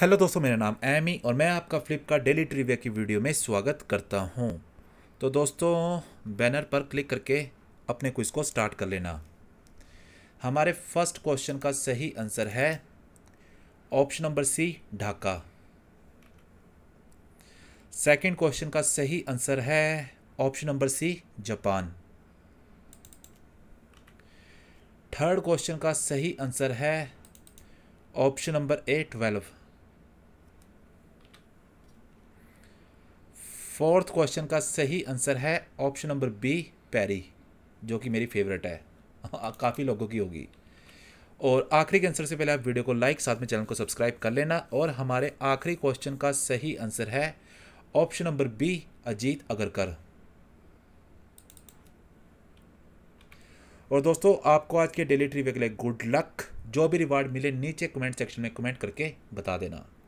hello दोस्तों मेरा नाम एमी और मैं आपका फ्लिपकार्ट डेली ट्रिविया की वीडियो में स्वागत करता हूं तो दोस्तों बैनर पर क्लिक करके अपने क्विज को स्टार्ट कर लेना हमारे फर्स्ट क्वेश्चन का सही आंसर है option number C Dhaka second question का सही आंसर है option number C Japan third question का सही आंसर है option number A twelve fourth question का सही आंसर है ऑप्शन नंबर बी पैरी जो कि मेरी फेवरेट है काफ़ी लोगों की होगी और आखिरी के आंसर से पहले आप वीडियो को लाइक साथ में चैनल को सब्सक्राइब कर लेना और हमारे आखिरी क्वेश्चन का सही आंसर है option number B Ajit Agarkar और दोस्तों आपको आज के डेली ट्रिव्यू के लिए गुड लक जो भी रिवार्ड मिले नीचे कमेंट सेक्शन में कमेंट करके बता देना